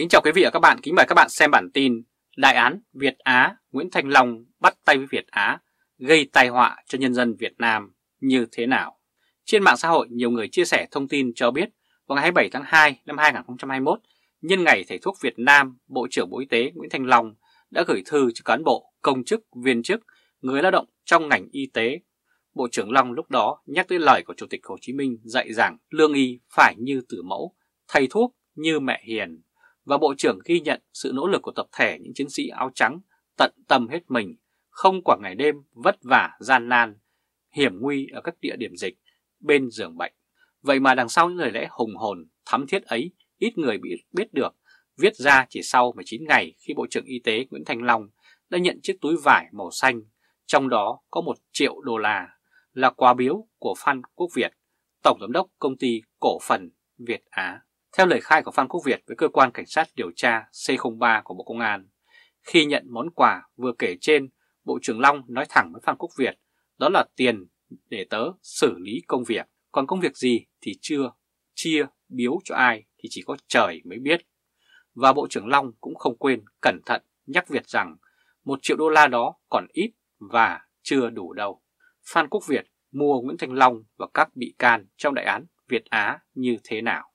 Kính chào quý vị và các bạn, kính mời các bạn xem bản tin Đại án Việt Á Nguyễn Thanh Long bắt tay với Việt Á gây tai họa cho nhân dân Việt Nam như thế nào? Trên mạng xã hội, nhiều người chia sẻ thông tin cho biết vào ngày 27 tháng 2 năm 2021, nhân ngày Thầy thuốc Việt Nam, Bộ trưởng Bộ Y tế Nguyễn Thanh Long đã gửi thư cho cán bộ, công chức, viên chức, người lao động trong ngành y tế. Bộ trưởng Long lúc đó nhắc tới lời của Chủ tịch Hồ Chí Minh dạy rằng lương y phải như tử mẫu, thầy thuốc như mẹ hiền và Bộ trưởng ghi nhận sự nỗ lực của tập thể những chiến sĩ áo trắng tận tâm hết mình, không quản ngày đêm vất vả, gian nan, hiểm nguy ở các địa điểm dịch, bên giường bệnh. Vậy mà đằng sau những lời lẽ hùng hồn, thắm thiết ấy, ít người bị biết được, viết ra chỉ sau 19 ngày khi Bộ trưởng Y tế Nguyễn Thanh Long đã nhận chiếc túi vải màu xanh, trong đó có 1 triệu đô la là quà biếu của Phan Quốc Việt, Tổng Giám đốc Công ty Cổ phần Việt Á. Theo lời khai của Phan Quốc Việt với cơ quan cảnh sát điều tra C03 của Bộ Công an, khi nhận món quà vừa kể trên, Bộ trưởng Long nói thẳng với Phan Quốc Việt đó là tiền để tớ xử lý công việc, còn công việc gì thì chưa chia biếu cho ai thì chỉ có trời mới biết. Và Bộ trưởng Long cũng không quên cẩn thận nhắc Việt rằng một triệu đô la đó còn ít và chưa đủ đâu. Phan Quốc Việt mua Nguyễn Thanh Long và các bị can trong đại án Việt Á như thế nào?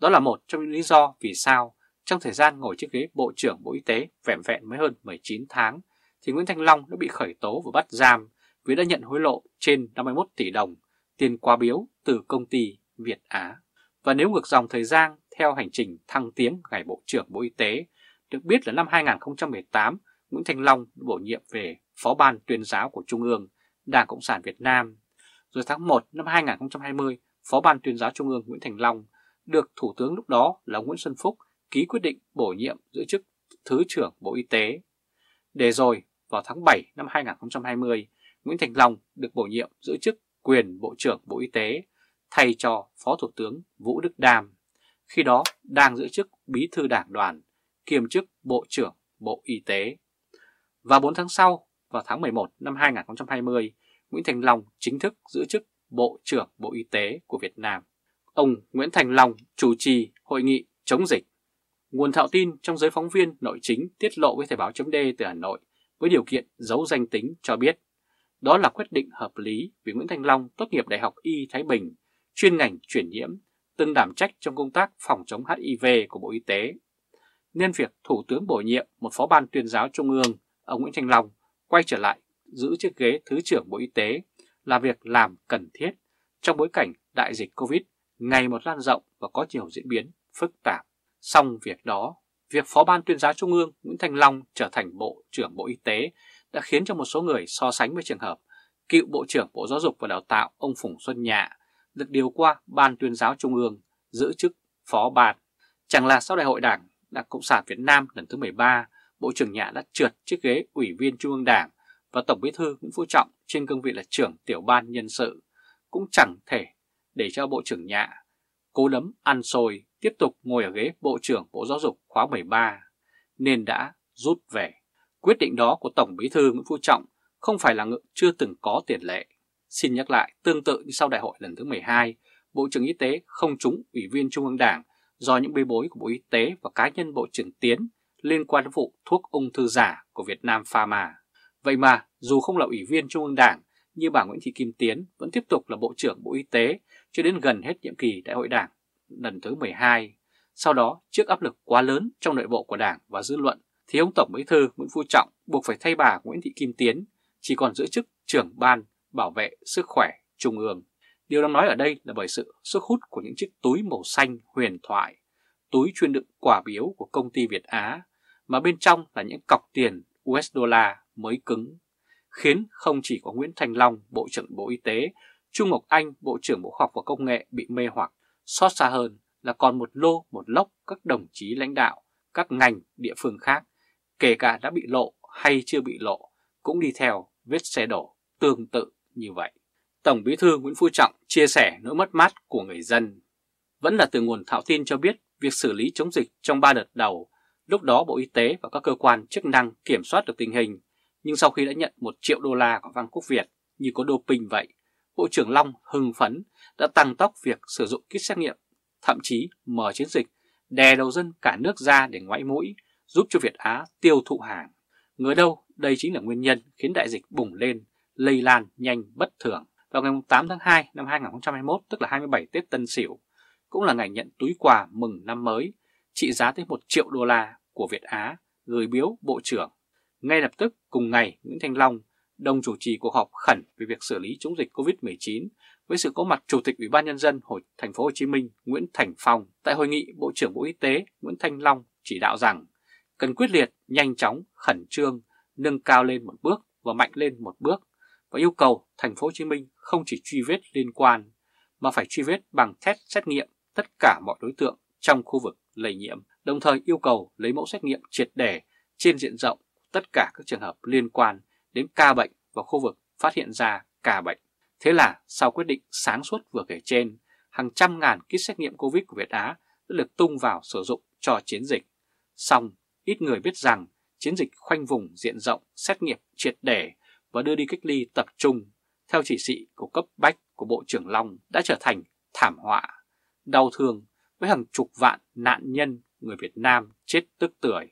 Đó là một trong những lý do vì sao trong thời gian ngồi chiếc ghế Bộ trưởng Bộ Y tế vẹn vẹn mới hơn 19 tháng thì Nguyễn Thanh Long đã bị khởi tố và bắt giam vì đã nhận hối lộ trên 51 tỷ đồng tiền quá biếu từ công ty Việt Á. Và nếu ngược dòng thời gian theo hành trình thăng tiến ngày Bộ trưởng Bộ Y tế, được biết là năm 2018, Nguyễn Thanh Long bổ nhiệm về Phó ban tuyên giáo của Trung ương Đảng Cộng sản Việt Nam. Rồi tháng 1 năm 2020, Phó ban tuyên giáo Trung ương Nguyễn Thành Long được Thủ tướng lúc đó là Nguyễn Xuân Phúc ký quyết định bổ nhiệm giữ chức Thứ trưởng Bộ Y tế. Để rồi, vào tháng 7 năm 2020, Nguyễn Thành Long được bổ nhiệm giữ chức quyền Bộ trưởng Bộ Y tế thay cho Phó Thủ tướng Vũ Đức Đam, khi đó đang giữ chức Bí thư Đảng đoàn, kiêm chức Bộ trưởng Bộ Y tế. Và 4 tháng sau, vào tháng 11 năm 2020, Nguyễn Thành Long chính thức giữ chức Bộ trưởng Bộ Y tế của Việt Nam ông Nguyễn Thành Long chủ trì hội nghị chống dịch. Nguồn thạo tin trong giới phóng viên nội chính tiết lộ với Thời báo chấm từ Hà Nội với điều kiện giấu danh tính cho biết đó là quyết định hợp lý vì Nguyễn Thành Long tốt nghiệp Đại học Y Thái Bình, chuyên ngành chuyển nhiễm, từng đảm trách trong công tác phòng chống HIV của Bộ Y tế. Nên việc Thủ tướng bổ nhiệm một phó ban tuyên giáo Trung ương, ông Nguyễn Thành Long quay trở lại giữ chiếc ghế Thứ trưởng Bộ Y tế là việc làm cần thiết trong bối cảnh đại dịch COVID ngày một lan rộng và có nhiều diễn biến phức tạp. Song việc đó, việc Phó Ban tuyên giáo Trung ương Nguyễn Thành Long trở thành Bộ trưởng Bộ Y tế đã khiến cho một số người so sánh với trường hợp cựu Bộ trưởng Bộ Giáo dục và Đào tạo ông Phùng Xuân Nhạ được điều qua Ban tuyên giáo Trung ương giữ chức Phó Ban. Chẳng là sau Đại hội Đảng Đảng Cộng sản Việt Nam lần thứ 13, Bộ trưởng Nhạ đã trượt chiếc ghế Ủy viên Trung ương Đảng và Tổng bí thư Nguyễn Phú Trọng trên cương vị là trưởng tiểu ban nhân sự cũng chẳng thể để cho Bộ trưởng Nhạ. Cố đấm ăn xôi tiếp tục ngồi ở ghế Bộ trưởng Bộ Giáo dục khóa 13 nên đã rút về. Quyết định đó của Tổng Bí thư Nguyễn Phú Trọng không phải là ngự chưa từng có tiền lệ. Xin nhắc lại, tương tự như sau đại hội lần thứ 12, Bộ trưởng Y tế không trúng Ủy viên Trung ương Đảng do những bê bối của Bộ Y tế và cá nhân Bộ trưởng Tiến liên quan đến vụ thuốc ung thư giả của Việt Nam Pharma. Vậy mà, dù không là Ủy viên Trung ương Đảng, như bà Nguyễn Thị Kim Tiến vẫn tiếp tục là Bộ trưởng Bộ Y tế cho đến gần hết nhiệm kỳ Đại hội Đảng lần thứ 12. Sau đó, trước áp lực quá lớn trong nội bộ của Đảng và dư luận, thì ông Tổng Bí thư Nguyễn Phú Trọng buộc phải thay bà Nguyễn Thị Kim Tiến chỉ còn giữ chức trưởng ban bảo vệ sức khỏe trung ương. Điều đang nói ở đây là bởi sự sức hút của những chiếc túi màu xanh huyền thoại, túi chuyên đựng quả biếu của công ty Việt Á, mà bên trong là những cọc tiền US đô la mới cứng khiến không chỉ có Nguyễn Thành Long, Bộ trưởng Bộ Y tế, Trung Ngọc Anh, Bộ trưởng Bộ Khoa học và Công nghệ bị mê hoặc, xót xa hơn là còn một lô một lốc các đồng chí lãnh đạo, các ngành địa phương khác, kể cả đã bị lộ hay chưa bị lộ, cũng đi theo vết xe đổ tương tự như vậy. Tổng bí thư Nguyễn Phú Trọng chia sẻ nỗi mất mát của người dân. Vẫn là từ nguồn thạo tin cho biết việc xử lý chống dịch trong 3 đợt đầu, lúc đó Bộ Y tế và các cơ quan chức năng kiểm soát được tình hình nhưng sau khi đã nhận 1 triệu đô la của Văn Quốc Việt như có doping vậy, Bộ trưởng Long hưng phấn đã tăng tốc việc sử dụng kit xét nghiệm, thậm chí mở chiến dịch đè đầu dân cả nước ra để ngoại mũi, giúp cho Việt Á tiêu thụ hàng. Ngờ đâu đây chính là nguyên nhân khiến đại dịch bùng lên, lây lan nhanh bất thường. Vào ngày 8 tháng 2 năm 2021, tức là 27 Tết Tân Sửu, cũng là ngày nhận túi quà mừng năm mới, trị giá tới 1 triệu đô la của Việt Á gửi biếu Bộ trưởng ngay lập tức cùng ngày, Nguyễn Thanh Long, đồng chủ trì cuộc họp khẩn về việc xử lý chống dịch COVID-19 với sự có mặt Chủ tịch Ủy ban Nhân dân Hội Thành phố Hồ Chí Minh Nguyễn Thành Phong tại hội nghị Bộ trưởng Bộ Y tế Nguyễn Thanh Long chỉ đạo rằng cần quyết liệt, nhanh chóng, khẩn trương, nâng cao lên một bước và mạnh lên một bước và yêu cầu Thành phố Hồ Chí Minh không chỉ truy vết liên quan mà phải truy vết bằng test xét nghiệm tất cả mọi đối tượng trong khu vực lây nhiễm, đồng thời yêu cầu lấy mẫu xét nghiệm triệt để trên diện rộng tất cả các trường hợp liên quan đến ca bệnh và khu vực phát hiện ra ca bệnh. Thế là sau quyết định sáng suốt vừa kể trên, hàng trăm ngàn kit xét nghiệm Covid của Việt Á đã được tung vào sử dụng cho chiến dịch. Song, ít người biết rằng chiến dịch khoanh vùng diện rộng, xét nghiệm triệt để và đưa đi cách ly tập trung theo chỉ thị của cấp bách của Bộ trưởng Long đã trở thành thảm họa, đau thương với hàng chục vạn nạn nhân người Việt Nam chết tức tưởi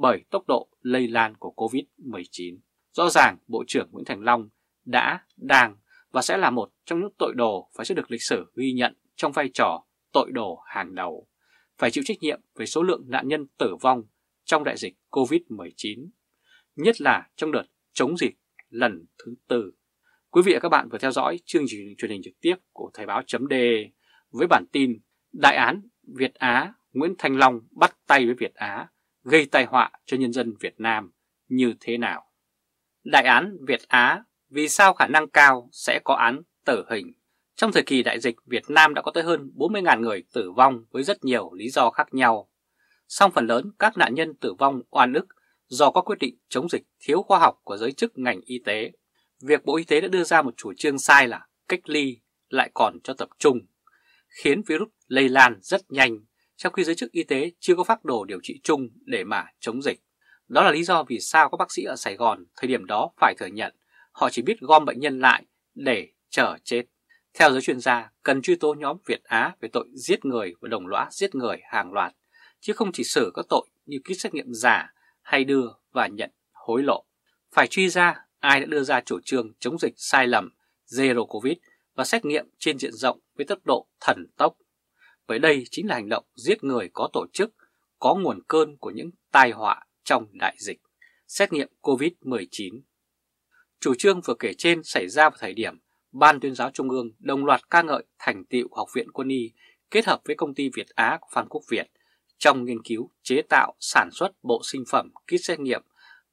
bởi tốc độ lây lan của COVID-19. Rõ ràng Bộ trưởng Nguyễn Thành Long đã, đang và sẽ là một trong những tội đồ phải sẽ được lịch sử ghi nhận trong vai trò tội đồ hàng đầu, phải chịu trách nhiệm về số lượng nạn nhân tử vong trong đại dịch COVID-19, nhất là trong đợt chống dịch lần thứ tư. Quý vị và các bạn vừa theo dõi chương trình truyền hình trực tiếp của Thời báo chấm với bản tin Đại án Việt Á Nguyễn Thành Long bắt tay với Việt Á gây tai họa cho nhân dân Việt Nam như thế nào. Đại án Việt Á vì sao khả năng cao sẽ có án tử hình. Trong thời kỳ đại dịch, Việt Nam đã có tới hơn 40.000 người tử vong với rất nhiều lý do khác nhau. Song phần lớn các nạn nhân tử vong oan ức do có quyết định chống dịch thiếu khoa học của giới chức ngành y tế. Việc Bộ Y tế đã đưa ra một chủ trương sai là cách ly lại còn cho tập trung, khiến virus lây lan rất nhanh trong khi giới chức y tế chưa có phác đồ điều trị chung để mà chống dịch. Đó là lý do vì sao các bác sĩ ở Sài Gòn thời điểm đó phải thừa nhận họ chỉ biết gom bệnh nhân lại để chờ chết. Theo giới chuyên gia, cần truy tố nhóm Việt Á về tội giết người và đồng lõa giết người hàng loạt, chứ không chỉ xử các tội như kýt xét nghiệm giả hay đưa và nhận hối lộ. Phải truy ra ai đã đưa ra chủ trương chống dịch sai lầm, zero covid và xét nghiệm trên diện rộng với tốc độ thần tốc Vậy đây chính là hành động giết người có tổ chức, có nguồn cơn của những tai họa trong đại dịch, xét nghiệm COVID-19. Chủ trương vừa kể trên xảy ra vào thời điểm Ban tuyên giáo Trung ương đồng loạt ca ngợi thành tiệu Học viện Quân y kết hợp với công ty Việt Á của Phan Quốc Việt trong nghiên cứu chế tạo sản xuất bộ sinh phẩm kit xét nghiệm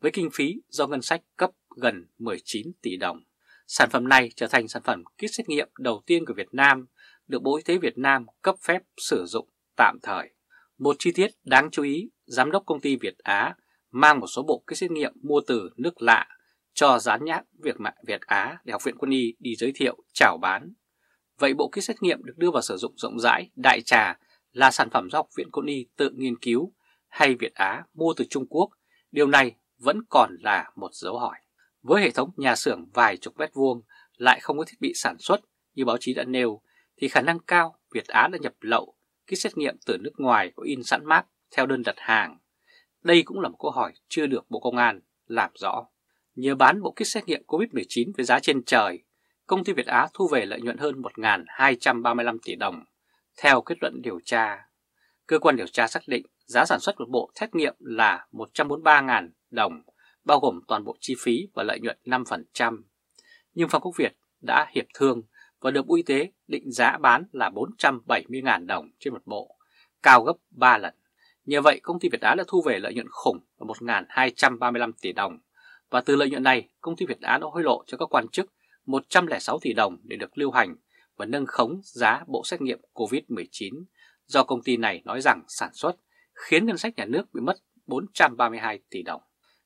với kinh phí do ngân sách cấp gần 19 tỷ đồng. Sản phẩm này trở thành sản phẩm kit xét nghiệm đầu tiên của Việt Nam được Bộ Y tế Việt Nam cấp phép sử dụng tạm thời. Một chi tiết đáng chú ý, Giám đốc công ty Việt Á mang một số bộ kit xét nghiệm mua từ nước lạ cho dán nhãn việc Mạ Việt Á để Học viện Quân y đi giới thiệu chào bán. Vậy bộ kit xét nghiệm được đưa vào sử dụng rộng rãi, đại trà là sản phẩm do Học viện Quân y tự nghiên cứu hay Việt Á mua từ Trung Quốc, điều này vẫn còn là một dấu hỏi. Với hệ thống nhà xưởng vài chục mét vuông lại không có thiết bị sản xuất như báo chí đã nêu thì khả năng cao Việt Á đã nhập lậu kit xét nghiệm từ nước ngoài có in sẵn mát theo đơn đặt hàng. Đây cũng là một câu hỏi chưa được Bộ Công an làm rõ. Nhờ bán bộ kit xét nghiệm COVID-19 với giá trên trời, công ty Việt Á thu về lợi nhuận hơn 1.235 tỷ đồng, theo kết luận điều tra. Cơ quan điều tra xác định giá sản xuất một bộ xét nghiệm là 143.000 đồng, bao gồm toàn bộ chi phí và lợi nhuận 5%. Nhưng Phạm Quốc Việt đã hiệp thương và được Bộ Y tế định giá bán là 470.000 đồng trên một bộ, cao gấp 3 lần. Nhờ vậy, công ty Việt Á đã thu về lợi nhuận khủng là 1.235 tỷ đồng. Và từ lợi nhuận này, công ty Việt Á đã hối lộ cho các quan chức 106 tỷ đồng để được lưu hành và nâng khống giá bộ xét nghiệm COVID-19 do công ty này nói rằng sản xuất khiến ngân sách nhà nước bị mất 432 tỷ đồng.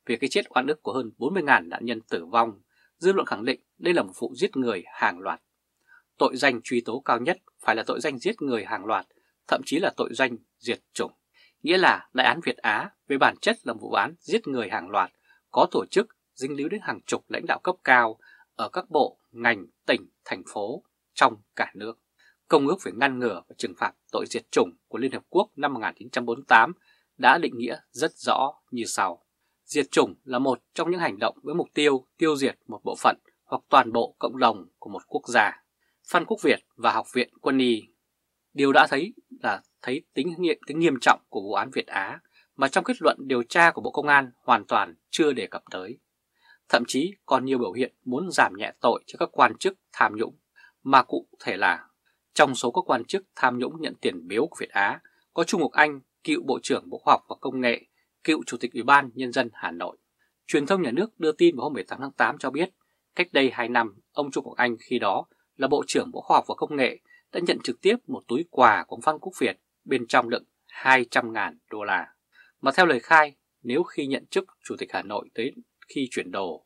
Về cái chết oan ức của hơn 40.000 nạn nhân tử vong, dư luận khẳng định đây là một vụ giết người hàng loạt tội danh truy tố cao nhất phải là tội danh giết người hàng loạt, thậm chí là tội danh diệt chủng. Nghĩa là đại án Việt Á về bản chất là vụ án giết người hàng loạt, có tổ chức, dính líu đến hàng chục lãnh đạo cấp cao ở các bộ, ngành, tỉnh, thành phố trong cả nước. Công ước về ngăn ngừa và trừng phạt tội diệt chủng của Liên Hợp Quốc năm 1948 đã định nghĩa rất rõ như sau. Diệt chủng là một trong những hành động với mục tiêu tiêu diệt một bộ phận hoặc toàn bộ cộng đồng của một quốc gia. Phan Quốc Việt và Học viện Quân y. Điều đã thấy là thấy tính nghiện tính nghiêm trọng của vụ án Việt Á mà trong kết luận điều tra của Bộ Công an hoàn toàn chưa đề cập tới. Thậm chí còn nhiều biểu hiện muốn giảm nhẹ tội cho các quan chức tham nhũng, mà cụ thể là trong số các quan chức tham nhũng nhận tiền biếu của Việt Á có Trung Ngọc Anh, cựu Bộ trưởng Bộ Khoa học và Công nghệ, cựu Chủ tịch Ủy ban Nhân dân Hà Nội. Truyền thông nhà nước đưa tin vào hôm 18 tháng 8 cho biết, cách đây 2 năm, ông Trung Ngọc Anh khi đó là Bộ trưởng Bộ Khoa học và Công nghệ đã nhận trực tiếp một túi quà của ông Phan Quốc Việt bên trong đựng 200.000 đô la. Mà theo lời khai, nếu khi nhận chức Chủ tịch Hà Nội tới khi chuyển đồ,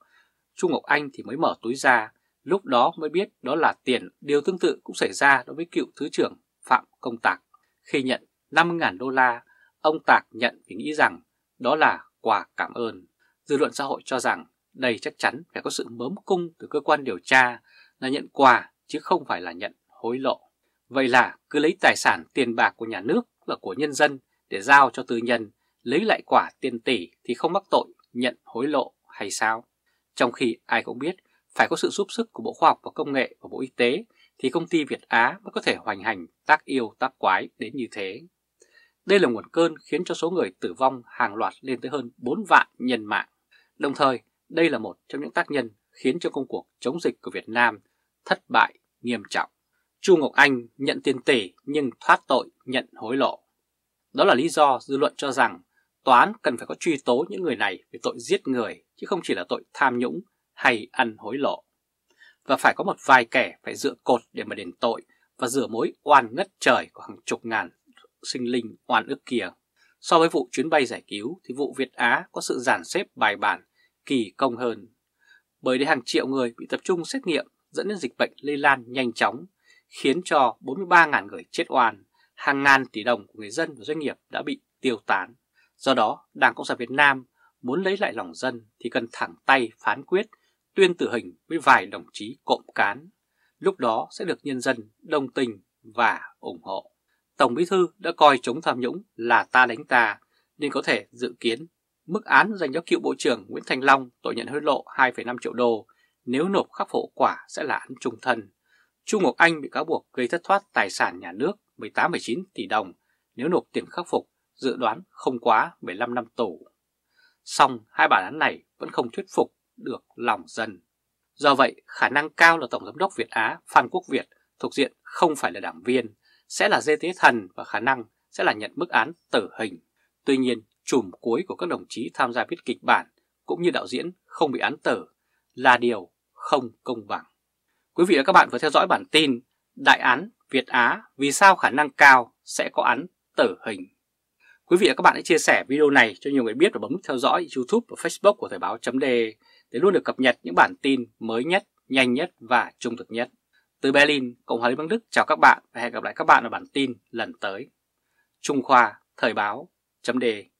Trung Ngọc Anh thì mới mở túi ra, lúc đó mới biết đó là tiền. Điều tương tự cũng xảy ra đối với cựu Thứ trưởng Phạm Công Tạc. Khi nhận 5.000 đô la, ông Tạc nhận vì nghĩ rằng đó là quà cảm ơn. Dư luận xã hội cho rằng đây chắc chắn phải có sự mớm cung từ cơ quan điều tra là nhận quà chứ không phải là nhận hối lộ. Vậy là cứ lấy tài sản tiền bạc của nhà nước và của nhân dân để giao cho tư nhân, lấy lại quả tiền tỷ thì không mắc tội nhận hối lộ hay sao? Trong khi ai cũng biết phải có sự giúp sức của Bộ Khoa học và Công nghệ và Bộ Y tế thì công ty Việt Á mới có thể hoành hành tác yêu tác quái đến như thế. Đây là nguồn cơn khiến cho số người tử vong hàng loạt lên tới hơn 4 vạn nhân mạng. Đồng thời, đây là một trong những tác nhân khiến cho công cuộc chống dịch của Việt Nam thất bại nghiêm trọng. Chu Ngọc Anh nhận tiền tỷ nhưng thoát tội nhận hối lộ. Đó là lý do dư luận cho rằng tòa án cần phải có truy tố những người này về tội giết người chứ không chỉ là tội tham nhũng hay ăn hối lộ. Và phải có một vài kẻ phải dựa cột để mà đền tội và rửa mối oan ngất trời của hàng chục ngàn sinh linh oan ức kia. So với vụ chuyến bay giải cứu thì vụ Việt Á có sự dàn xếp bài bản kỳ công hơn. Bởi đây hàng triệu người bị tập trung xét nghiệm dẫn đến dịch bệnh lây lan nhanh chóng, khiến cho 43.000 người chết oan, hàng ngàn tỷ đồng của người dân và doanh nghiệp đã bị tiêu tán. Do đó, Đảng Cộng sản Việt Nam muốn lấy lại lòng dân thì cần thẳng tay phán quyết tuyên tử hình với vài đồng chí cộng cán. Lúc đó sẽ được nhân dân đồng tình và ủng hộ. Tổng Bí Thư đã coi chống tham nhũng là ta đánh ta nên có thể dự kiến mức án dành cho cựu Bộ trưởng Nguyễn Thành Long tội nhận hối lộ 2,5 triệu đô nếu nộp khắc phục quả sẽ là án trung thân. Trung Ngọc Anh bị cáo buộc gây thất thoát tài sản nhà nước 18,9 tỷ đồng, nếu nộp tiền khắc phục dự đoán không quá 15 năm tù. Song hai bản án này vẫn không thuyết phục được lòng dân. Do vậy, khả năng cao là Tổng Giám đốc Việt Á Phan Quốc Việt thuộc diện không phải là đảng viên, sẽ là dê tế thần và khả năng sẽ là nhận mức án tử hình. Tuy nhiên, chùm cuối của các đồng chí tham gia viết kịch bản cũng như đạo diễn không bị án tử là điều không công bằng. Quý vị và các bạn vừa theo dõi bản tin Đại án Việt Á vì sao khả năng cao sẽ có án tử hình. Quý vị và các bạn hãy chia sẻ video này cho nhiều người biết và bấm nút theo dõi YouTube và Facebook của Thời báo .de để luôn được cập nhật những bản tin mới nhất, nhanh nhất và trung thực nhất. Từ Berlin, Cộng hòa Liên bang Đức chào các bạn và hẹn gặp lại các bạn ở bản tin lần tới. Trung Khoa, Thời báo, chấm đề.